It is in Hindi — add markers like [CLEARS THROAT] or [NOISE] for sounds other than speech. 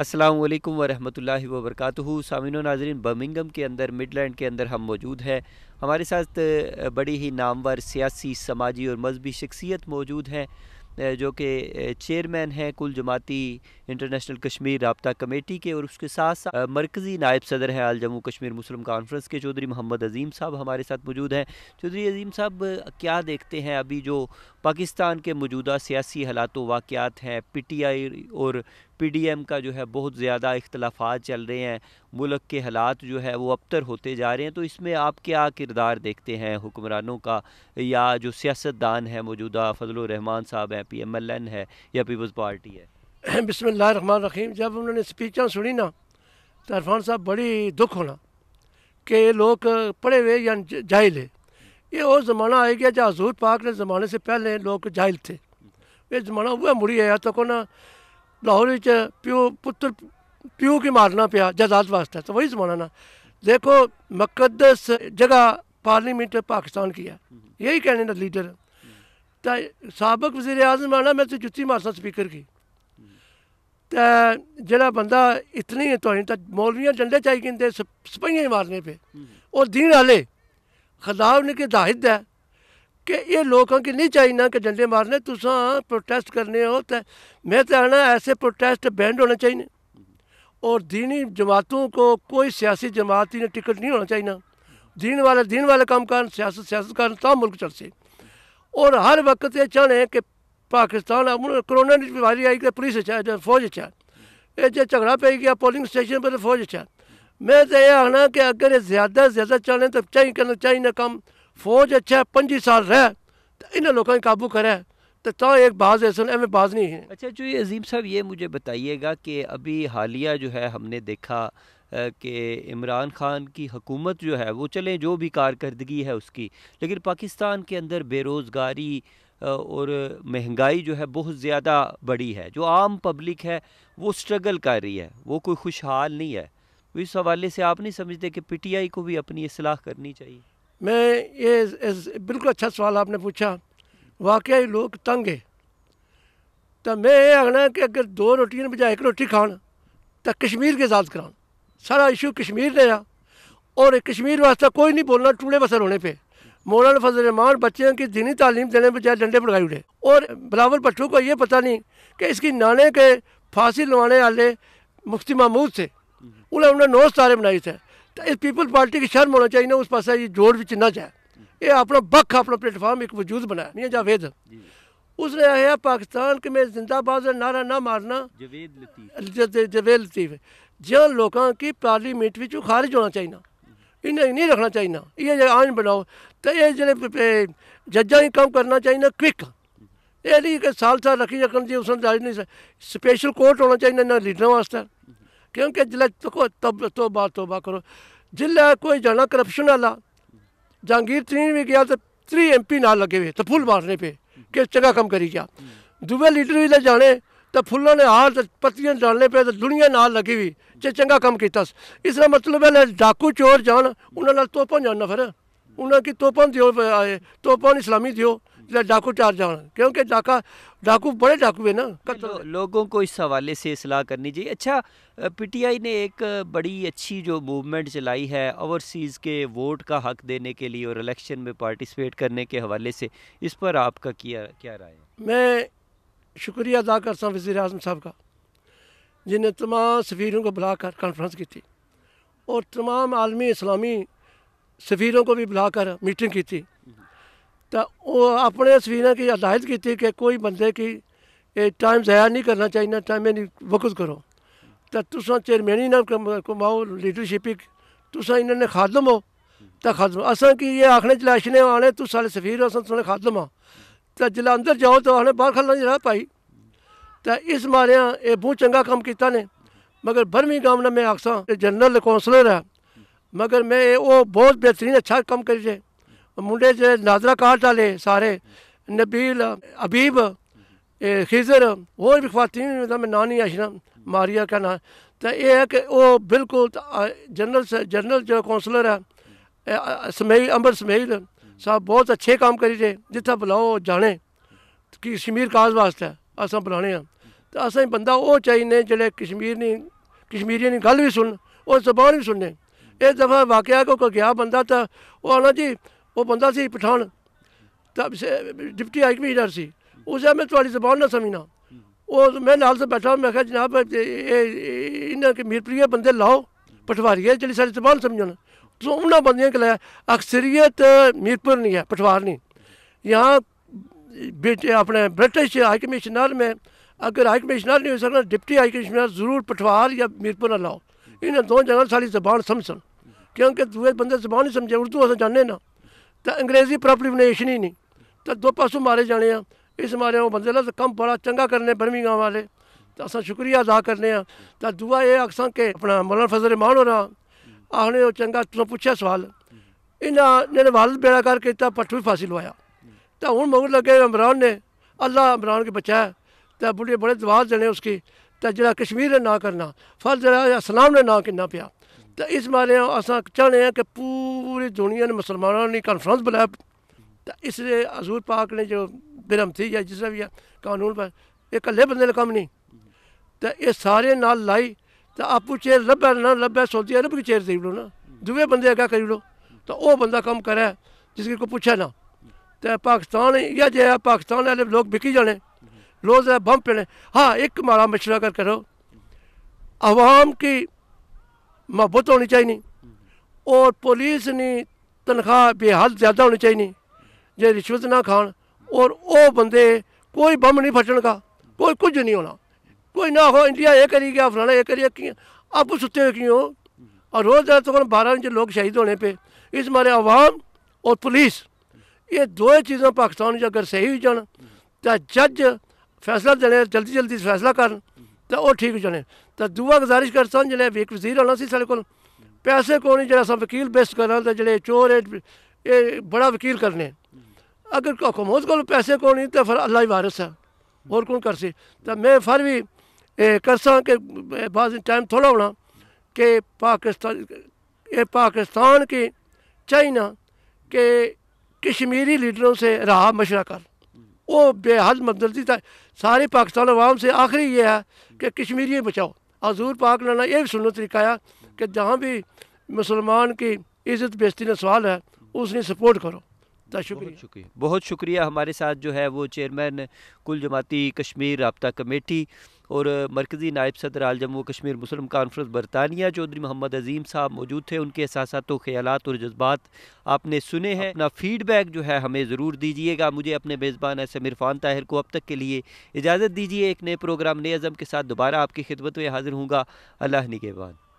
असलकम वरहमल वरक़ सामिन नाजरीन बर्मिंगम के अंदर मिडलैंड के अंदर हम मौजूद हैं हमारे साथ बड़ी ही नामवर सियासी समाजी और मजहबी शख्सियत मौजूद हैं जो कि चेयरमैन हैं कुल जमाती इंटरनेशनल कश्मीर रबता कमेटी के और उसके साथ साथ मरकज़ी नायब सदर हैं all Jammu Kashmir Muslim conference के चौधरी मोहम्मद अजीम साहब हमारे साथ मौजूद हैं चौधरी अजीम साहब क्या देखते हैं अभी जो पाकिस्तान के मौजूदा सियासी हालात वाक़ात हैं पी टी आई और पी डी एम का जो है बहुत ज़्यादा इख्तलाफा चल रहे हैं मुल्क के हालात जो है वो अबतर होते जा रहे हैं तो इसमें आप क्या किरदार देखते हैं हुक्मरानों का या जो सियासतदान है मौजूदा फजलरहमान साहब हैं पी एम एल एन है या पीपल्स पार्टी है [CLEARS THROAT] बिसमान रखीम जब उन्होंने स्पीचा सुनी ना तो इरफान साहब बड़ी दुख होना कि लोग पढ़े हुए या जाहिल है ये वो ज़माना आ गया जहाँ हजूर पाक ने ज़माने से पहले लोग जाहिल थे ये ज़माना वह मुड़ी है तो को लाहौर प्यो पुत्र प्यो की मारना पिया जायदाद वास्ते तो वही ज़माना ना देखो मुकदस जगह पार्लियामेंट पाकिस्तान की है यही कहने ना लीडर तो सबक वजीर अजम आना मैं तो जुत्ती मारसा स्पीकर की तो जरा बंदा इतनी तो, तो मौलवियाँ डंडे चाहिए सपाइया मारने पे और दीन आले खिलाफ ने दाहिद है कि ये लोगों की नहीं चाहिए कि डंडे मारने तुस प्रोटेस्ट करने हो तो मैं तो आना ऐसे प्रोटेस्ट बैंड होने चाहिए और दीनी जमातों को कोई सियासी जमात ने टिकट नहीं होना चाहिए दीन वाले दीन वाले काम कर सियासत सियासत कर तो मुल्क चल से और हर वक्त ये चाहने कि पाकिस्तान की बीमारी आई तो पुलिस अच्छा है फौज अच्छा है ये झगड़ा पै गया पोलिंग स्टेशन पर तो फौज अच्छा है मैं तो यह आना कि अगर ज़्यादा से ज़्यादा चलें तो चाहिए करना चाहिए कम फौज अच्छा पंजी साल रह तो इन्हें लोगों काबू करे तो चाहे तो एक बाज ऐसा एवं बाज नहीं है अच्छा जो अजीम साहब ये मुझे बताइएगा कि अभी हालिया जो है हमने देखा कि इमरान खान की हकूमत जो है वो चलें जो भी कारकर्दगी है उसकी लेकिन पाकिस्तान के अंदर बेरोज़गारी और महंगाई जो है बहुत ज़्यादा बड़ी है जो आम पब्लिक है वो स्ट्रगल कर रही है वो कोई खुशहाल नहीं है इस हवाले से आप नहीं समझते कि पीटीआई को भी अपनी असलाह करनी चाहिए मैं ये बिल्कुल अच्छा सवाल आपने पूछा वाकई लोग तंग है तो मैं ये आखना कि अगर दो रोटियां बजाय एक रोटी खान तो कश्मीर के आज़ाद करान सारा इशू कश्मीर ने और कश्मीर वास्ते कोई नहीं बोलना टूड़े बसर होने पे मौलान फजल रहमान बच्चों की दिनी तालीम देने बजाय डंडे पड़काई उड़े और बिलावल भट्टू को ये पता नहीं कि इसकी नाने के फांसी लवाने वाले मुफ्ती महमूद से ਉਹਨਾਂ ਨੇ ਨੌ ਸਤਾਰੇ ਬਣਾਏ ਸੀ ਤਾਂ ਇਸ ਪੀਪਲ ਪਾਰਟੀ ਕੀ ਸ਼ਰਮ ਹੋਣਾ ਚਾਹੀਦਾ ਉਸ ਪਾਸੇ ਇਹ ਜੋੜ ਵਿੱਚ ਨਾ ਜਾ ਇਹ ਆਪਣਾ ਬੱਖ ਆਪਣਾ ਪਲੇਟਫਾਰਮ ਇੱਕ ਵਜੂਦ ਬਣਾਇਆ ਨਹੀਂ ਜਾਵੇਦ ਉਸ ਨੇ ਆਇਆ ਪਾਕਿਸਤਾਨ ਕਿ ਮੈਂ ਜ਼ਿੰਦਾਬਾਦ ਦਾ ਨਾਰਾ ਨਾ ਮਾਰਨਾ ਜਵੇਦ ਲਤੀਫ ਜਵੇਦ ਲਤੀਫ ਜਿਹਨ ਲੋਕਾਂ ਕੀ ਪਾਰਲੀਮੈਂਟ ਵਿੱਚੋਂ ਖਾਰਜ ਹੋਣਾ ਚਾਹੀਦਾ ਇਹਨਾਂ ਨਹੀਂ ਰੱਖਣਾ ਚਾਹੀਦਾ ਇਹ ਆਂਜ ਬਣਾਓ ਤੇ ਇਹ ਜਿਹੜੇ ਜੱਜਾਂ ਹੀ ਕੰਮ ਕਰਨਾ ਚਾਹੀਦਾ ਕੁਇਕ ਇਹ ਨਹੀਂ ਕਿ ਸਾਲ ਸਾਲ ਰੱਖੀ ਰੱਖਣ ਦੀ ਉਸਨ ਜਾਇਜ਼ ਨਹੀਂ ਸਪੈਸ਼ਲ ਕੋਰਟ ਹੋਣਾ ਚਾਹੀਦਾ ਇਹਨਾਂ ਲੀਡਰਾਂ ਵਾਸਤੇ ਕਿਉਂਕਿ ਜਿਲਾ ਤਕੋ ਤਬ ਤੋਂ ਬਾਅਦ ਤੋਬਾ ਕਰੋ ਜਿਲਾ ਕੋਈ ਜਾਣਾ ਕਰਪਸ਼ਨ ਵਾਲਾ ਜਹਾਂਗੀਰ ਸਿੰਘ ਵੀ ਗਿਆ ਤੇ 3 ਐਮਪੀ ਨਾਲ ਲੱਗੇ ਹੋਏ ਤੇ ਫੁੱਲ ਮਾਰਨੇ ਪਏ ਕਿ ਚੰਗਾ ਕੰਮ ਕਰੀ ਗਿਆ ਦੂਵੇ ਲੀਡਰ ਵੀ ਲੈ ਜਾਣੇ ਤਾਂ ਫੁੱਲਾਂ ਨੇ ਹਾਰ ਤੇ ਪੱਤੀਆਂ ਡਾਲਨੇ ਪਏ ਤੇ ਦੁਨੀਆ ਨਾਲ ਲੱਗੀ ਵੀ ਜੇ ਚੰਗਾ ਕੰਮ ਕੀਤਾ ਇਸ ਦਾ ਮਤਲਬ ਹੈ ਡਾਕੂ ਚੋਰ ਜਾਣ ਉਹਨਾਂ ਨਾਲ ਤੋਪਾਂ ਜਾਣਾ ਫਿਰ ਉਹਨਾਂ ਕੀ ਤੋਪਾਂ ਦਿਓ ਆਏ ਤੋਪਾਂ ਇਸਲਾਮੀ ਦਿਓ डाकू चार जान क्योंकि डाका डाकू बड़े डाकू है ना लो, लोगों को इस हवाले से सलाह करनी चाहिए अच्छा पीटीआई ने एक बड़ी अच्छी जो मूवमेंट चलाई है ओवरसीज़ के वोट का हक देने के लिए और इलेक्शन में पार्टिसिपेट करने के हवाले से इस पर आपका किया क्या राय है मैं शुक्रिया अदा करता हूँ वज़ी अजम साहब का जिन्हें तमाम सफ़ीरों को बुलाकर कॉन्फ्रेंस की थी और तमाम आलमी इस्लामी सफ़ीरों को भी बुलाकर मीटिंग की थी ਤਾਂ ਉਹ ਆਪਣੇ ਸਵੀਨਾ ਕੀ ਹਦਾਇਤ ਕੀਤੀ ਕਿ ਕੋਈ ਬੰਦੇ ਕੀ ਇਹ ਟਾਈਮ ਜ਼ਾਇਆ ਨਹੀਂ ਕਰਨਾ ਚਾਹੀਦਾ ਟਾਈਮ ਇਹਨੀ ਵਕਤ ਕਰੋ ਤਾਂ ਤੁਸੀਂ ਚੇਅਰਮੈਨੀ ਨਾ ਕਮਾਓ ਲੀਡਰਸ਼ਿਪ ਤੁਸੀਂ ਇਹਨਾਂ ਨੇ ਖਾਦਮ ਹੋ ਤਾਂ ਖਾਦਮ ਅਸਾਂ ਕੀ ਇਹ ਆਖਣੇ ਚਲਾਸ਼ਨੇ ਆਣੇ ਤੂੰ ਸਾਲੇ ਸਫੀਰ ਅਸਾਂ ਤੁਹਾਨੂੰ ਖਾਦਮ ਆ ਤਾਂ ਜਿਲਾ ਅੰਦਰ ਜਾਓ ਤਾਂ ਆਖਣੇ ਬਾਹਰ ਖੱਲਾਂ ਜਿਹੜਾ ਭਾਈ ਤਾਂ ਇਸ ਮਾਰਿਆਂ ਇਹ ਬਹੁਤ ਚੰਗਾ ਕੰਮ ਕੀਤਾ ਨੇ ਮਗਰ ਬਰਮੀ ਗਾਮ ਨਾ ਮੈਂ ਆਖਸਾਂ ਜਨਰਲ ਕਾਉਂਸਲਰ ਆ ਮਗਰ ਮੈਂ ਉਹ ਬਹੁਤ ਬਿਹਤਰੀਨ ਅੱਛਾ ਕੰਮ ਕਰੀ ਜੇ ਮੁੰਡੇ ਜਿਹੜੇ ਨਾਜ਼ਰਾ ਕਾਰ ਵਾਲੇ ਸਾਰੇ ਨਬੀਲ ਅਬੀਬ ਖਿਜ਼ਰ ਹੋਰ ਵੀ ਖਵਾਤੀ ਦਾ ਮੈਂ ਨਾਂ ਨਹੀਂ ਆਸ਼ਨਾ ਮਾਰੀਆ ਕਾ ਨਾਂ ਤਾਂ ਇਹ ਹੈ ਕਿ ਉਹ ਬਿਲਕੁਲ ਜਨਰਲ ਜਨਰਲ ਜੋ ਕਾਉਂਸਲਰ ਹੈ ਸਮੇਈ ਅੰਬਰ ਸਮੇਈਲ ਸਾਹਿਬ ਬਹੁਤ ਅੱਛੇ ਕੰਮ ਕਰੀ ਜੇ ਜਿੱਥਾ ਬੁਲਾਓ ਜਾਣੇ ਕਿ ਕਸ਼ਮੀਰ ਕਾਜ਼ ਵਾਸਤੇ ਅਸਾਂ ਬੁਲਾਣੇ ਆ ਤਾਂ ਅਸਾਂ ਬੰਦਾ ਉਹ ਚਾਹੀਨੇ ਜਿਹੜੇ ਕਸ਼ਮੀਰ ਨਹੀਂ ਕਸ਼ਮੀਰੀਆਂ ਦੀ ਗੱਲ ਵੀ ਸੁਣ ਉਹ ਜ਼ਬਾਨ ਵੀ ਸੁਣਨੇ ਇਹ ਦਫਾ ਵਾਕਿਆ ਕੋ ਗਿਆ ਬੰਦਾ ਤਾਂ ਉਹ ਆਣਾ ਜੀ ਉਹ ਬੰਦਾ सी पठान ਤਾਂ ਡਿਪਟੀ ਹਾਈ ਕਮਿਸ਼ਨਰ ਸੀ ਉਸ ਮੈਂ ਤੁਹਾਡੀ ਜ਼ਬਾਨ ਨਾ ਸਮਝਣਾ ਉਹ ਮੈਂ ਨਾਲ ਸੇ ਬੈਠਾ ਮੈਂ ਕਿਹਾ ਜਨਾਬ ਇਹ ਇਹਨਾਂ ਕੇ ਮੀਰਪ੍ਰੀਏ ਬੰਦੇ ਲਾਓ ਪਟਵਾਰੀਏ ਜਿਹੜੀ ਸਾਡੀ ਜ਼ਬਾਨ ਸਮਝਣ ਸੋ ਉਹਨਾਂ मीरपुर नहीं है पटवार नहीं यहाँ अपने ब्रिटिश हाई कमिश्नर में अगर हाई कमिश्नर नहीं हो सकना डिप्टी हाई कमिश्नर जरूर पटवार या मीरपुर लाओ इन्हें दो जगह सारी जबान समझ क्योंकि दुए बंद जबान नहीं समझे उर्दू अस जाने ना ਤਾਂ ਅੰਗਰੇਜ਼ੀ ਪ੍ਰੋਪਰ ਬਨੇਸ਼ਨ ਹੀ ਨਹੀਂ ਤਾਂ ਦੋ ਪਾਸੋਂ ਮਾਰੇ ਜਾਣੇ ਆ ਇਸ ਮਾਰੇ ਉਹ ਬੰਦੇ ਲਾ ਕੰਮ ਬੜਾ ਚੰਗਾ ਕਰਨੇ ਬਰਮਿੰਗਾਂ ਵਾਲੇ ਤਾਂ ਅਸਾਂ ਸ਼ੁਕਰੀਆ ਅਦਾ ਕਰਨੇ ਆ ਤਾਂ ਦੁਆ ਇਹ ਅਕਸਾਂ ਕਿ ਆਪਣਾ ਮੌਲਾਨਾ ਫਜ਼ਲ ਰਹਿਮਾਨ ਹੋਣਾ ਆਹਣੇ ਉਹ ਚੰਗਾ ਤੋਂ ਪੁੱਛਿਆ ਸਵਾਲ ਇਹਨਾਂ ਨੇ ਵਾਲਦ ਬੇੜਾ ਕਰ ਕੀਤਾ ਪੱਠੂ ਵੀ ਫਾਸੀ ਲਵਾਇਆ ਤਾਂ ਹੁਣ ਮਗਰ ਲੱਗੇ ਇਮਰਾਨ ਨੇ ਅੱਲਾ ਇਮਰਾਨ ਕੇ ਬਚਾਇਆ ਤਾਂ ਬੁੱਢੇ ਬੜੇ ਦਵਾਜ਼ ਜਣੇ ਉਸਕੀ ਤਾਂ ਜਿਹੜਾ ਕਸ਼ਮੀਰ ਨੇ ਨਾ ਕਰਨਾ ਫਰਜ਼ ਜਿਹੜਾ ਇਸਲਾਮ ਨੇ ਨਾ ਕਿੰਨਾ ਪਿਆ तो इस बारे अस चाहते हैं कि पूरी दुनिया ने मुसलमानों ने कॉन्फ्रेंस बुलाया तो इसलिए अजूर पाक ने जो बेरमती है जिसने भी है कानून पर ये कल्ले बंदे कम नहीं तो ये सारे नाल लाई तो आपूं चेर लब्भै ना लब्भै सऊदी अरब की चेर देो ना दुए बंद अगर करी लो तो वह बंदा कम करे जिसकी को पुछे ना तो पाकिस्तान इ'यै जेहा पाकिस्तान आह्ले लोग बिकी जाने लोग बम पेने हाँ एक माड़ा मशवरा कर करो अवाम की मोहब्बत होनी चाहिए और पुलिस ने तनख्वाह बेहद ज़्यादा होनी चाहिए जो रिश्वत ना खान और वो बंदे कोई बम नहीं फटन का कोई कुछ नहीं होना कोई ना हो इंडिया ये करी गया फलाना ये करी क्यों आप सुते हुए क्यों और रोज तक बारह इंच लोग शहीद होने पे इस मारे आवाम और पुलिस ये दो चीज़ें पाकिस्तान अगर सही हो जा तो जज फैसला देने जल्दी जल्दी फैसला कर तो वह ठीक चने तो दूआ गुजारिश कर सन जल्द एक वजीर आना सी साढ़े को पैसे को नहीं जो वकील बेस्ट करा तो जो चोर ये बड़ा वकील करने अगर हुकूमत को पैसे को नहीं तो फिर अल्लाह ही वारिस है और कौन कर सी तो मैं फिर भी कर कि टाइम थोड़ा होना कि पाकिस्तान पाकिस्तान की चाइना के कश्मीरी लीडरों से रहा मशरा कर वो बेहद मददी था सारे पाकिस्तान अवाम से आखिरी ये है कि कश्मीरी बचाओ हजूर पाक लाना ये भी सुनो तरीका है कि जहाँ भी मुसलमान की इज़्ज़त बेजती ने सवाल है उसने सपोर्ट करो शुक्रिया बहुत शुक्रिया बहुत शुक्रिया हमारे साथ जो है वो चेयरमैन कुल जमाती कश्मीर रबता कमेटी और मरकज़ी नायब सदर all Jammu Kashmir Muslim conference बरतानिया चौधरी मोहम्मद अजीम साहब मौजूद थे उनके एहसास तो ख्याल और जज्बात आपने सुने हैं अपना फ़ीडबैक जो है हमें ज़रूर दीजिएगा मुझे अपने मेज़बान ऐसे इरफान ताहिर को अब तक के लिए इजाज़त दीजिए एक नए प्रोग्राम नए अज़म के साथ दोबारा आपकी खिदमत में हाज़िर हूँगा अल्लाह निगेबान